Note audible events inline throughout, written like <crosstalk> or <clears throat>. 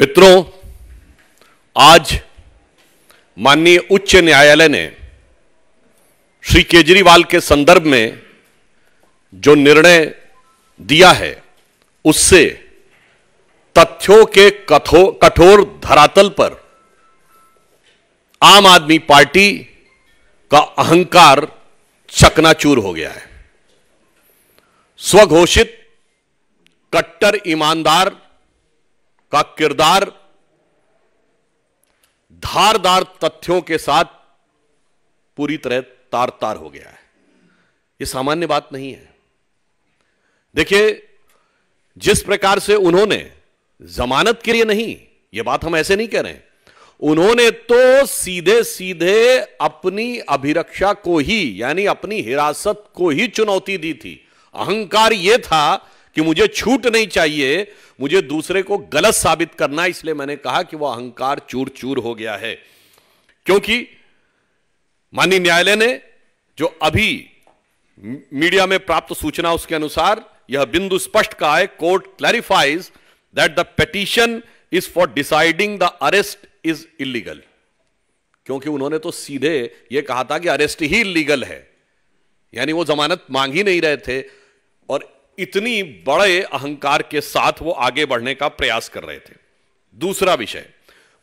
मित्रों आज माननीय उच्च न्यायालय ने श्री केजरीवाल के संदर्भ में जो निर्णय दिया है उससे तथ्यों के कठोर धरातल पर आम आदमी पार्टी का अहंकार चकनाचूर हो गया है स्वघोषित कट्टर ईमानदार का किरदार धारदार तथ्यों के साथ पूरी तरह तार तार हो गया है यह सामान्य बात नहीं है देखिए जिस प्रकार से उन्होंने जमानत के लिए नहीं यह बात हम ऐसे नहीं कह रहे उन्होंने तो सीधे सीधे अपनी अभिरक्षा को ही यानी अपनी हिरासत को ही चुनौती दी थी अहंकार यह था कि मुझे छूट नहीं चाहिए मुझे दूसरे को गलत साबित करना इसलिए मैंने कहा कि वह अहंकार चूर चूर हो गया है क्योंकि माननीय न्यायालय ने जो अभी मीडिया में प्राप्त सूचना उसके अनुसार यह बिंदु स्पष्ट कहा है court clarifies that the petition is for deciding the arrest is illegal क्योंकि उन्होंने तो सीधे यह कहा था कि अरेस्ट ही इलीगल है यानी वो जमानत मांग ही नहीं रहे थे और इतनी बड़े अहंकार के साथ वो आगे बढ़ने का प्रयास कर रहे थे दूसरा विषय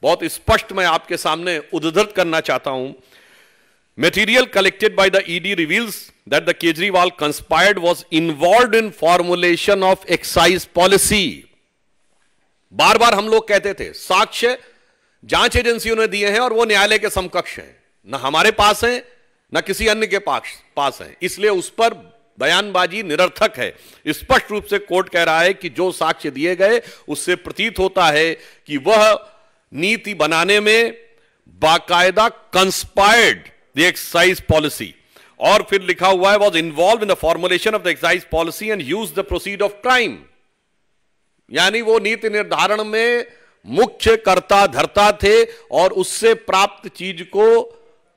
बहुत स्पष्ट मैं आपके सामने उद्धृत करना चाहता हूं material collected by the ED reveals that the Kejriwal conspired was involve in formulation of excise policy बार बार हम लोग कहते थे साक्ष्य जांच एजेंसियों ने दिए हैं और वो न्यायालय के समकक्ष हैं ना हमारे पास हैं ना किसी अन्य के पास पास हैं इसलिए उस पर बयानबाजी निरर्थक है स्पष्ट रूप से कोर्ट कह रहा है कि जो साक्ष्य दिए गए उससे प्रतीत होता है कि वह नीति बनाने में बाकायदा कंस्पायर्ड द एक्साइज पॉलिसी और फिर लिखा हुआ है was involve in the formulation of the excise policy and use the proceed of crime यानी वो नीति निर्धारण में मुख्य कर्ता धरता थे और उससे प्राप्त चीज को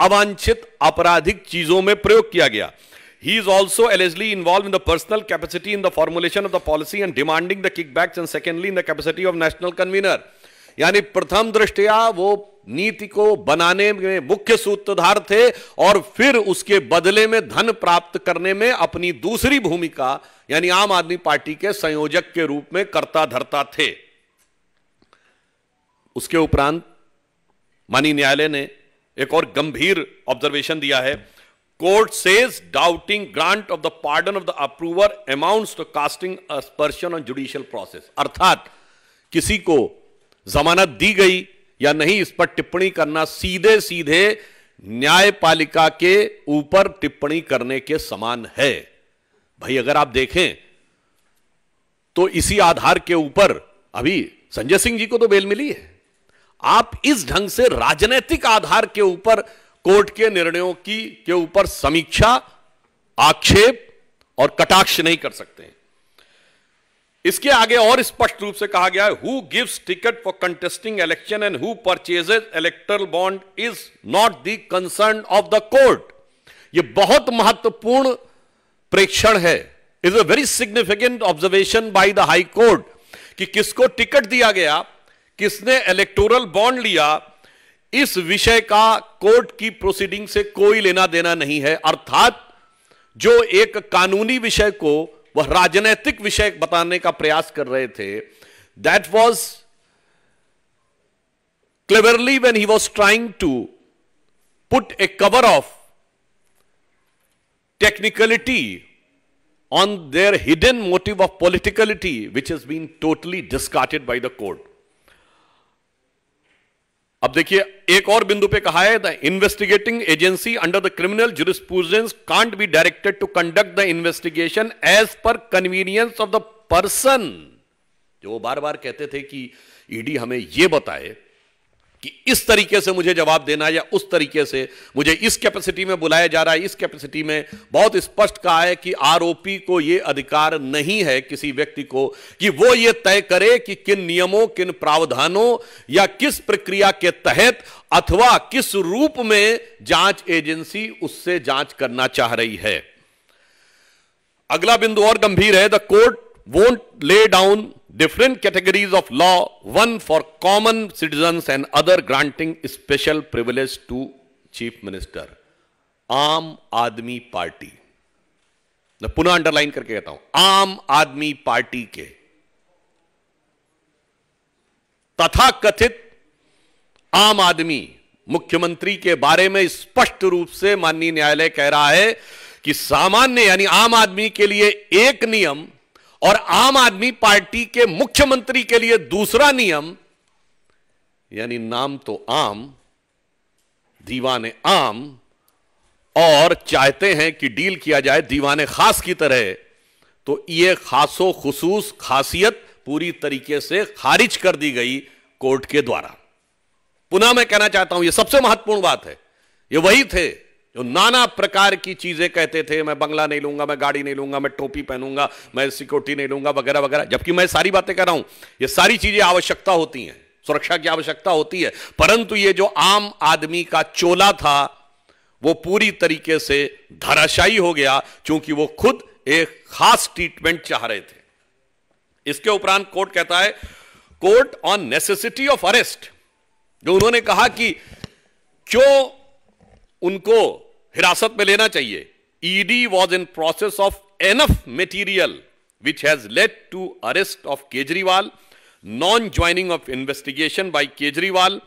अवांछित आपराधिक चीजों में प्रयोग किया गया He is also allegedly involved in the personal capacity in the formulation of the policy and demanding the kickbacks and secondly in the capacity of national convener. yani pratham दृष्टया wo नीति को बनाने में मुख्य सूत्रधार थे और फिर उसके बदले में धन प्राप्त करने में अपनी दूसरी भूमिका यानी आम आदमी पार्टी के संयोजक के रूप में कर्ता धरता थे उसके उपरांत माननीय न्यायालय ने एक और गंभीर ऑब्जर्वेशन दिया है Court says doubting grant of the pardon of the approver amounts to casting aspersion on judicial process. अर्थात किसी को जमानत दी गई या नहीं इस पर टिप्पणी करना सीधे सीधे न्यायपालिका के ऊपर टिप्पणी करने के समान है भाई अगर आप देखें तो इसी आधार के ऊपर अभी संजय सिंह जी को तो बेल मिली है आप इस ढंग से राजनीतिक आधार के ऊपर कोर्ट के निर्णयों की के ऊपर समीक्षा आक्षेप और कटाक्ष नहीं कर सकते हैं इसके आगे और स्पष्ट रूप से कहा गया है who gives ticket for contesting election and who purchases electoral bond is not the concern of the court यह बहुत महत्वपूर्ण प्रेक्षण है is a very significant observation by the high court कि किसको टिकट दिया गया किसने इलेक्टोरल बॉन्ड लिया इस विषय का कोर्ट की प्रोसीडिंग से कोई लेना देना नहीं है अर्थात जो एक कानूनी विषय को वह राजनीतिक विषय बताने का प्रयास कर रहे थे that was cleverly when he was trying to put a cover of technicality on their hidden motive of politicality which is been totally discarded by the court अब देखिए एक और बिंदु पे कहा है the investigating agency under the criminal jurisprudence can't be directed to conduct the investigation as per convenience of the person जो बार बार कहते थे कि ईडी e हमें यह बताए कि इस तरीके से मुझे जवाब देना या उस तरीके से मुझे इस कैपेसिटी में बुलाया जा रहा है इस कैपेसिटी में बहुत स्पष्ट कहा है कि आरोपी को यह अधिकार नहीं है किसी व्यक्ति को कि वो ये तय करे कि किन नियमों किन प्रावधानों या किस प्रक्रिया के तहत अथवा किस रूप में जांच एजेंसी उससे जांच करना चाह रही है अगला बिंदु और गंभीर है the court won't lay down different categories of law, one for common citizens and other granting special privilege to chief minister. aam aadmi party मैं पुनः अंडरलाइन करके कहता हूं आम आदमी पार्टी के तथा कथित आम आदमी मुख्यमंत्री के बारे में स्पष्ट रूप से माननीय न्यायालय कह रहा है कि सामान्य यानी आम आदमी के लिए एक नियम और आम आदमी पार्टी के मुख्यमंत्री के लिए दूसरा नियम यानी नाम तो आम दीवाने आम और चाहते हैं कि डील किया जाए दीवाने खास की तरह तो ये खासो खसूस खासियत पूरी तरीके से खारिज कर दी गई कोर्ट के द्वारा पुनः मैं कहना चाहता हूं यह सबसे महत्वपूर्ण बात है ये वही थे जो नाना प्रकार की चीजें कहते थे मैं बंगला नहीं लूंगा मैं गाड़ी नहीं लूंगा मैं टोपी पहनूंगा मैं सिक्योरिटी नहीं लूंगा वगैरह वगैरह जबकि मैं सारी बातें कर रहा हूं ये सारी चीजें आवश्यकता होती हैं सुरक्षा की आवश्यकता होती है परंतु ये जो आम आदमी का चोला था वो पूरी तरीके से धराशायी हो गया क्योंकि वो खुद एक खास ट्रीटमेंट चाह रहे थे इसके उपरांत कोर्ट कहता है court on necessity of arrest जो उन्होंने कहा कि क्यों उनको हिरासत में लेना चाहिए ED was in process of enough material which has led to arrest of Kejriwal non joining of investigation by Kejriwal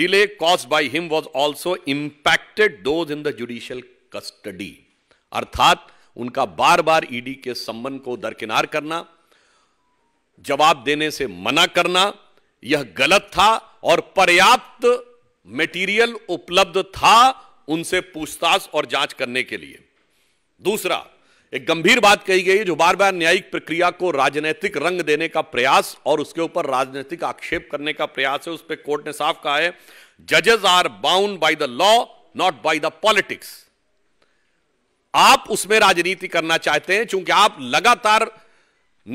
delay caused by him was also impacted those in the judicial custody अर्थात उनका बार बार ईडी के संबंध को दरकिनार करना जवाब देने से मना करना यह गलत था और पर्याप्त मेटीरियल उपलब्ध था उनसे पूछताछ और जांच करने के लिए दूसरा एक गंभीर बात कही गई जो बार बार न्यायिक प्रक्रिया को राजनीतिक रंग देने का प्रयास और उसके ऊपर राजनीतिक आक्षेप करने का प्रयास है उस पर कोर्ट ने साफ कहा है जजेस are bound by the law not by the politics आप उसमें राजनीति करना चाहते हैं चूंकि आप लगातार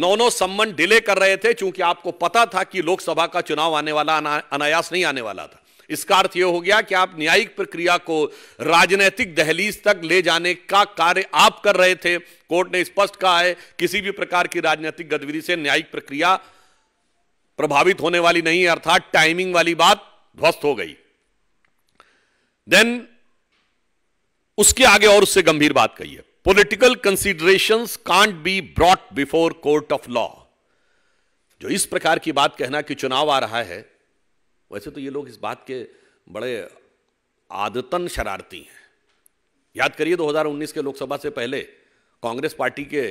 नौ नौ संबंध डिले कर रहे थे चूंकि आपको पता था कि लोकसभा का चुनाव आने वाला अनायास नहीं आने वाला था इसका अर्थ यह हो गया कि आप न्यायिक प्रक्रिया को राजनीतिक दहलीज तक ले जाने का कार्य आप कर रहे थे कोर्ट ने स्पष्ट कहा है किसी भी प्रकार की राजनीतिक गतिविधि से न्यायिक प्रक्रिया प्रभावित होने वाली नहीं अर्थात टाइमिंग वाली बात ध्वस्त हो गई देन उसके आगे और उससे गंभीर बात कही है political consideration can't be brought before court of law जो इस प्रकार की बात कहना कि चुनाव आ रहा है वैसे तो ये लोग इस बात के बड़े आदतन शरारती हैं याद करिए 2019 के लोकसभा से पहले कांग्रेस पार्टी के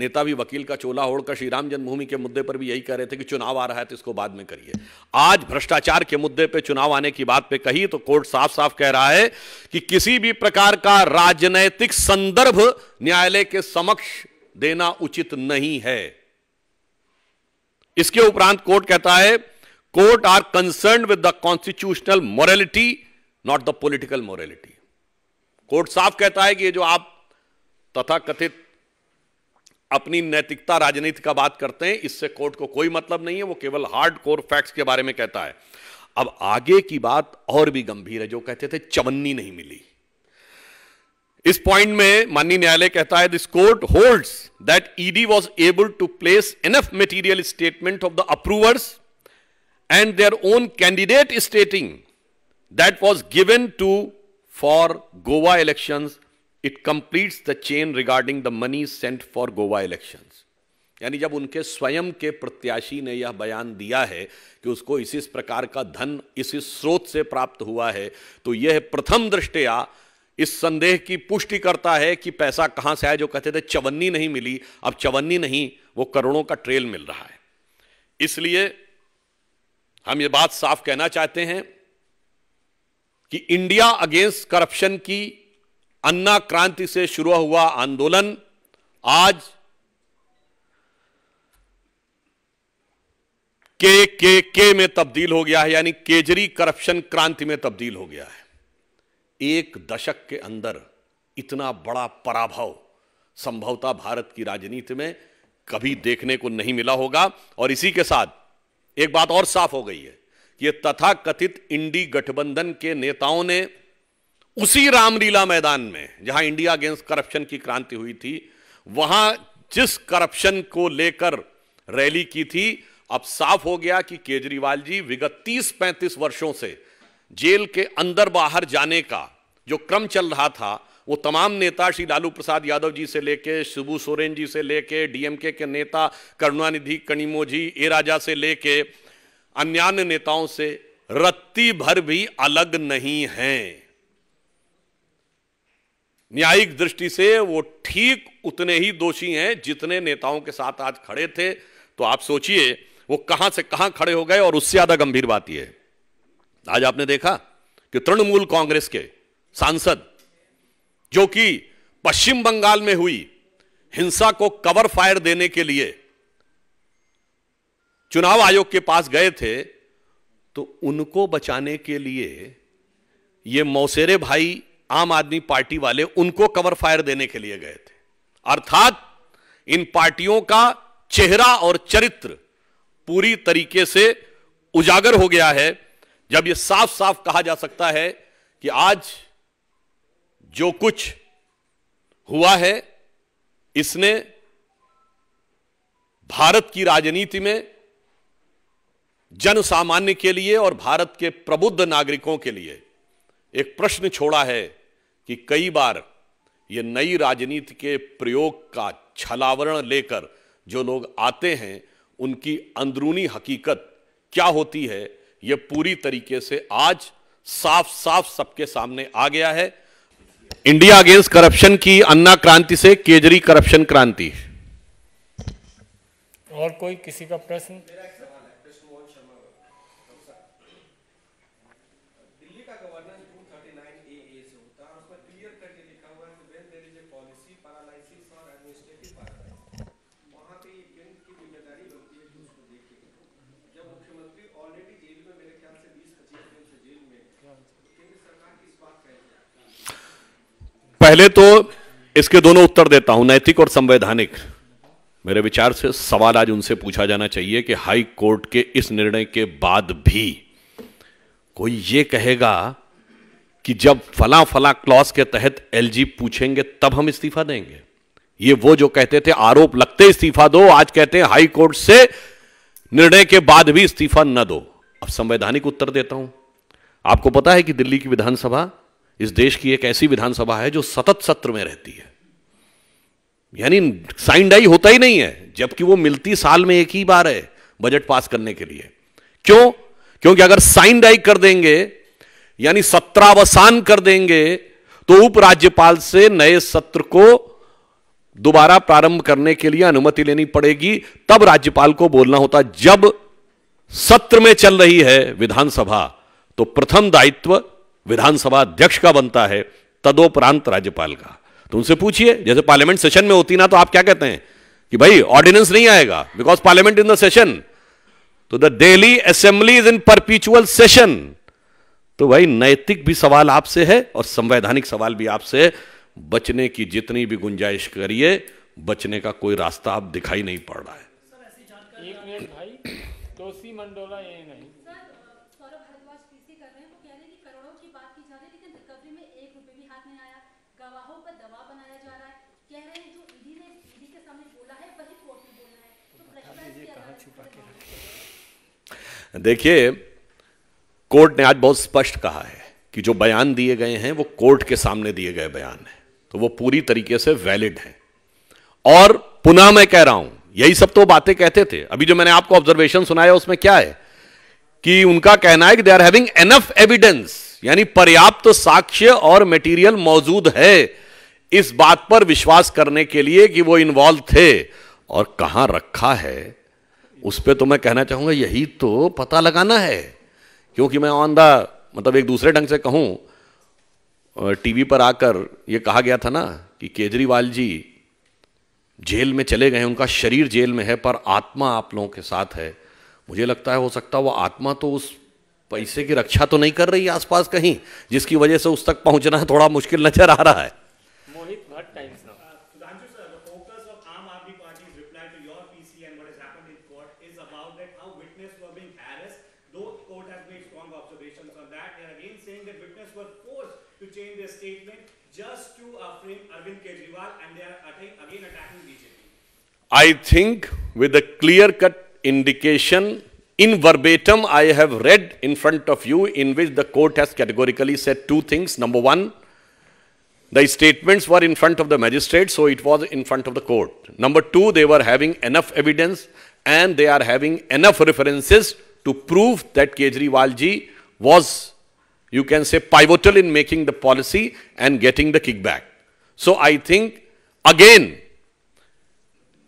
नेता भी वकील का चोला ओढ़कर श्री राम जन्मभूमि के मुद्दे पर भी यही कह रहे थे कि चुनाव आ रहा है तो इसको बाद में करिए आज भ्रष्टाचार के मुद्दे पे चुनाव आने की बात पे कही तो कोर्ट साफ साफ कह रहा है कि किसी भी प्रकार का राजनैतिक संदर्भ न्यायालय के समक्ष देना उचित नहीं है इसके उपरांत कोर्ट कहता है court are concern with the constitutional morality not the political morality court साफ कहता है कि ये जो आप तथा कथित अपनी नैतिकता राजनीति का बात करते हैं इससे कोर्ट को कोई मतलब नहीं है वो केवल हार्ड कोर फैक्ट्स के बारे में कहता है अब आगे की बात और भी गंभीर है जो कहते थे चवन्नी नहीं मिली इस पॉइंट में माननीय न्यायालय कहता है this court holds that ED was able to place enough material statement of the approvers and their own candidate stating that was given to for Goa elections, it completes the chain regarding the money sent for Goa elections. यानी जब उनके स्वयं के प्रत्याशी ने यह बयान दिया है कि उसको इस इस प्रकार का धन इस इस स्रोत से प्राप्त हुआ है तो यह प्रथम दृष्टया इस संदेह की पुष्टि करता है कि पैसा कहां से आया जो कहते थे चवन्नी नहीं मिली अब चवन्नी नहीं वो करोड़ों का ट्रेल मिल रहा है इसलिए हम ये बात साफ कहना चाहते हैं कि इंडिया अगेंस्ट करप्शन की अन्ना क्रांति से शुरू हुआ आंदोलन आज के के के में तब्दील हो गया है यानी केजरी करप्शन क्रांति में तब्दील हो गया है एक दशक के अंदर इतना बड़ा पराभव संभवतः भारत की राजनीति में कभी देखने को नहीं मिला होगा और इसी के साथ एक बात और साफ हो गई है कि तथा कथित इंडी गठबंधन के नेताओं ने उसी रामलीला मैदान में जहां इंडिया अगेंस्ट करप्शन की क्रांति हुई थी वहां जिस करप्शन को लेकर रैली की थी अब साफ हो गया कि केजरीवाल जी विगत तीस पैंतीस वर्षों से जेल के अंदर बाहर जाने का जो क्रम चल रहा था वो तमाम नेता श्री लालू प्रसाद यादव जी से लेके शिबू सोरेन जी से लेके डीएमके के नेता करुणानिधि कणिमोजी ए राजा से लेके अन्य नेताओं से रत्ती भर भी अलग नहीं हैं न्यायिक दृष्टि से वो ठीक उतने ही दोषी हैं जितने नेताओं के साथ आज खड़े थे तो आप सोचिए वो कहां से कहां खड़े हो गए और उससे ज्यादा गंभीर बात यह है आज आपने देखा कि तृणमूल कांग्रेस के सांसद जो कि पश्चिम बंगाल में हुई हिंसा को कवर फायर देने के लिए चुनाव आयोग के पास गए थे तो उनको बचाने के लिए ये मौसेरे भाई आम आदमी पार्टी वाले उनको कवर फायर देने के लिए गए थे अर्थात इन पार्टियों का चेहरा और चरित्र पूरी तरीके से उजागर हो गया है जब यह साफ साफ कहा जा सकता है कि आज जो कुछ हुआ है इसने भारत की राजनीति में जन सामान्य के लिए और भारत के प्रबुद्ध नागरिकों के लिए एक प्रश्न छोड़ा है कि कई बार ये नई राजनीति के प्रयोग का छलावरण लेकर जो लोग आते हैं उनकी अंदरूनी हकीकत क्या होती है ये पूरी तरीके से आज साफ साफ सबके सामने आ गया है इंडिया अगेंस्ट करप्शन की अन्ना क्रांति से केजरी करप्शन क्रांति और कोई किसी का प्रश्न पहले तो इसके दोनों उत्तर देता हूं नैतिक और संवैधानिक मेरे विचार से सवाल आज उनसे पूछा जाना चाहिए कि हाई कोर्ट के इस निर्णय के बाद भी कोई ये कहेगा कि जब फला फला क्लॉज के तहत एलजी पूछेंगे तब हम इस्तीफा देंगे ये वो जो कहते थे आरोप लगते इस्तीफा दो आज कहते हैं हाई कोर्ट से निर्णय के बाद भी इस्तीफा न दो अब संवैधानिक उत्तर देता हूं आपको पता है कि दिल्ली की विधानसभा इस देश की एक ऐसी विधानसभा है जो सतत सत्र में रहती है यानी साइन डाई होता ही नहीं है जबकि वो मिलती साल में एक ही बार है बजट पास करने के लिए क्यों क्योंकि अगर साइन डाई कर देंगे यानी सत्रावसान कर देंगे तो उपराज्यपाल से नए सत्र को दोबारा प्रारंभ करने के लिए अनुमति लेनी पड़ेगी तब राज्यपाल को बोलना होता जब सत्र में चल रही है विधानसभा तो प्रथम दायित्व विधानसभा अध्यक्ष का बनता है तदोपरांत राज्यपाल का तो उनसे पूछिए जैसे पार्लियामेंट सेशन में होती ना तो आप क्या कहते हैं कि भाई ऑर्डिनेंस नहीं आएगा because parliament in the session तो the Delhi assembly is in perpetual session तो भाई नैतिक भी सवाल आपसे है और संवैधानिक सवाल भी आपसे बचने की जितनी भी गुंजाइश करिए बचने का कोई रास्ता आप दिखाई नहीं पड़ रहा है एक मिनट भाई <clears throat> मंडोला देखिए कोर्ट ने आज बहुत स्पष्ट कहा है कि जो बयान दिए गए हैं वो कोर्ट के सामने दिए गए बयान हैं तो वो पूरी तरीके से वैलिड हैं और पुनः मैं कह रहा हूं यही सब तो बातें कहते थे अभी जो मैंने आपको ऑब्जर्वेशन सुनाया उसमें क्या है कि उनका कहना है कि they are having enough evidence यानी पर्याप्त तो साक्ष्य और मटेरियल मौजूद है इस बात पर विश्वास करने के लिए कि वो इन्वॉल्व थे और कहां रखा है उस पर तो मैं कहना चाहूँगा यही तो पता लगाना है क्योंकि मैं ऑन द मतलब एक दूसरे ढंग से कहूँ टीवी पर आकर ये कहा गया था ना कि केजरीवाल जी जेल में चले गए उनका शरीर जेल में है पर आत्मा आप लोगों के साथ है मुझे लगता है हो सकता है वो आत्मा तो उस पैसे की रक्षा तो नहीं कर रही आसपास कहीं जिसकी वजह से उस तक पहुंचना थोड़ा मुश्किल नजर आ रहा है Mohit Bhatt time I think with a clear-cut indication in verbatim I have read in front of you in which the court has categorically said two things. Number one, the statements were in front of the magistrate, so it was in front of the court. Number two, they were having enough evidence and they are having enough references to prove that Kejriwalji was, you can say, pivotal in making the policy and getting the kickback. So I think, again,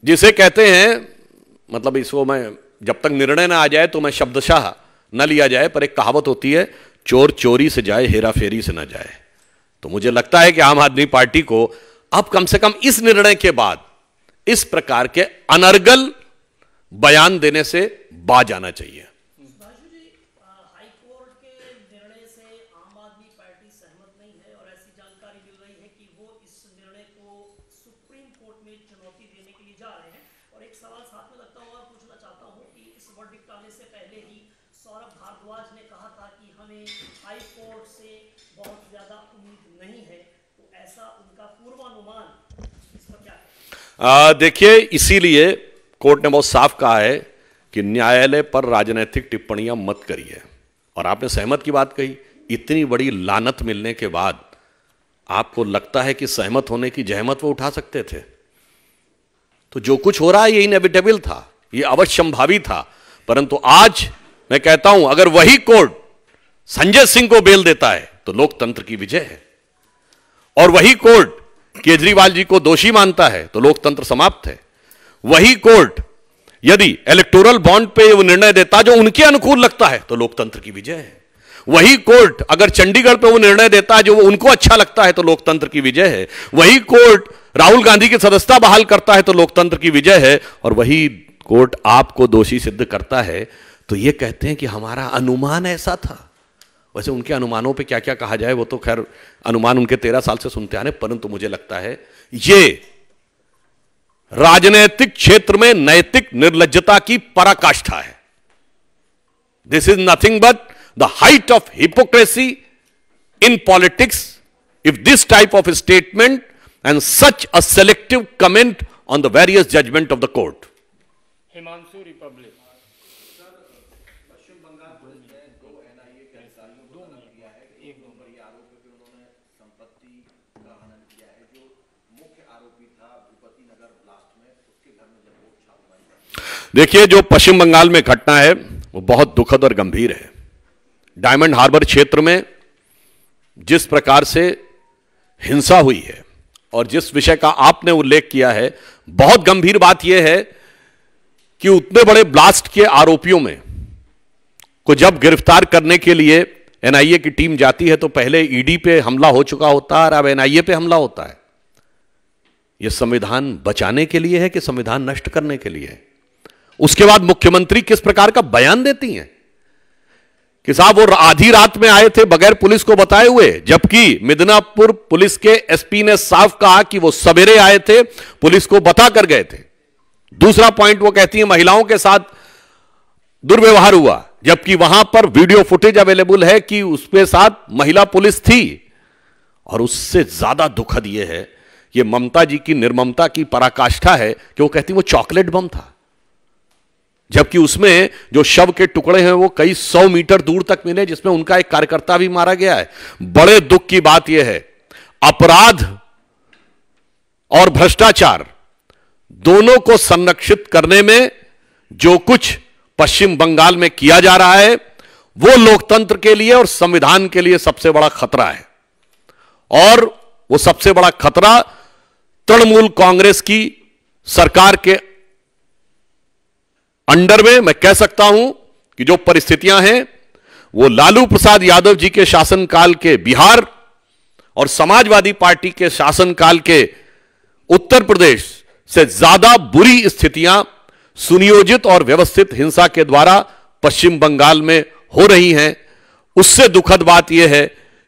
जिसे कहते हैं मतलब इसको मैं जब तक निर्णय ना आ जाए तो मैं शब्दशाह न लिया जाए पर एक कहावत होती है चोर चोरी से जाए हेरा फेरी से ना जाए तो मुझे लगता है कि आम आदमी पार्टी को अब कम से कम इस निर्णय के बाद इस प्रकार के अनर्गल बयान देने से बाज आना चाहिए हमें हाई कोर्ट से बहुत ज़्यादा उम्मीद नहीं है तो ऐसा उनका पूर्वानुमान देखिए इसीलिए कोर्ट ने बहुत साफ कहा है कि न्यायालय पर राजनैतिक टिप्पणियां मत करिए और आपने सहमत की बात कही इतनी बड़ी लानत मिलने के बाद आपको लगता है कि सहमत होने की जहमत वो उठा सकते थे तो जो कुछ हो रहा है ये इनएविटेबल था ये अवश्यंभावी था परंतु आज मैं कहता हूं अगर वही कोर्ट संजय सिंह को बेल देता है तो लोकतंत्र की विजय है और वही कोर्ट केजरीवाल जी को दोषी मानता है तो लोकतंत्र समाप्त है वही कोर्ट यदि इलेक्टोरल बॉन्ड पे वो निर्णय देता जो उनके अनुकूल लगता है तो लोकतंत्र की विजय है वही कोर्ट अगर चंडीगढ़ पे वो निर्णय देता है जो वो उनको अच्छा लगता है तो लोकतंत्र की विजय है वही कोर्ट राहुल गांधी की सदस्यता बहाल करता है तो लोकतंत्र की विजय है और वही कोर्ट आपको दोषी सिद्ध करता है तो ये कहते हैं कि हमारा अनुमान ऐसा था वैसे उनके अनुमानों पे क्या क्या कहा जाए वो तो खैर अनुमान उनके तेरह साल से सुनते आ रहे परंतु मुझे लगता है ये राजनीतिक क्षेत्र में नैतिक निर्लजता की पराकाष्ठा है this is nothing but the height of hypocrisy in politics if this type of statement and such a selective comment on the various judgment of the court Himanshu Republic देखिए जो पश्चिम बंगाल में घटना है वो बहुत दुखद और गंभीर है डायमंड हार्बर क्षेत्र में जिस प्रकार से हिंसा हुई है और जिस विषय का आपने उल्लेख किया है बहुत गंभीर बात यह है कि उतने बड़े ब्लास्ट के आरोपियों में को जब गिरफ्तार करने के लिए एनआईए की टीम जाती है तो पहले ईडी पे हमला हो चुका होता है और अब एनआईए पे हमला होता है यह संविधान बचाने के लिए है कि संविधान नष्ट करने के लिए है उसके बाद मुख्यमंत्री किस प्रकार का बयान देती हैं कि साहब वो आधी रात में आए थे बगैर पुलिस को बताए हुए जबकि मिदनापुर पुलिस के एसपी ने साफ कहा कि वो सवेरे आए थे पुलिस को बता कर गए थे दूसरा पॉइंट वो कहती है महिलाओं के साथ दुर्व्यवहार हुआ जबकि वहां पर वीडियो फुटेज अवेलेबल है कि उसके साथ महिला पुलिस थी और उससे ज्यादा दुखद यह है यह ममता जी की निर्ममता की पराकाष्ठा है कि वो कहती वो चॉकलेट बम था जबकि उसमें जो शव के टुकड़े हैं वो कई सौ मीटर दूर तक मिले जिसमें उनका एक कार्यकर्ता भी मारा गया है बड़े दुख की बात यह है अपराध और भ्रष्टाचार दोनों को संरक्षित करने में जो कुछ पश्चिम बंगाल में किया जा रहा है वो लोकतंत्र के लिए और संविधान के लिए सबसे बड़ा खतरा है और वो सबसे बड़ा खतरा तृणमूल कांग्रेस की सरकार के अंडर में मैं कह सकता हूं कि जो परिस्थितियां हैं वो लालू प्रसाद यादव जी के शासनकाल के बिहार और समाजवादी पार्टी के शासनकाल के उत्तर प्रदेश से ज्यादा बुरी स्थितियां सुनियोजित और व्यवस्थित हिंसा के द्वारा पश्चिम बंगाल में हो रही हैं उससे दुखद बात यह है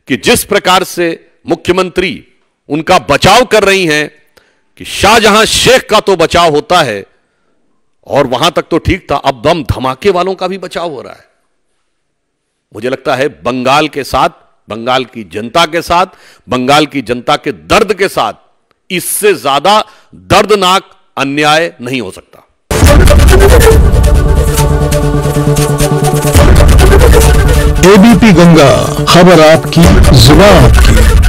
कि जिस प्रकार से मुख्यमंत्री उनका बचाव कर रही हैं कि शाहजहां शेख का तो बचाव होता है और वहां तक तो ठीक था अब दम धमाके वालों का भी बचाव हो रहा है मुझे लगता है बंगाल के साथ बंगाल की जनता के साथ बंगाल की जनता के दर्द के साथ इससे ज्यादा दर्दनाक अन्याय नहीं हो सकता एबीपी गंगा खबर आपकी जुबा आपकी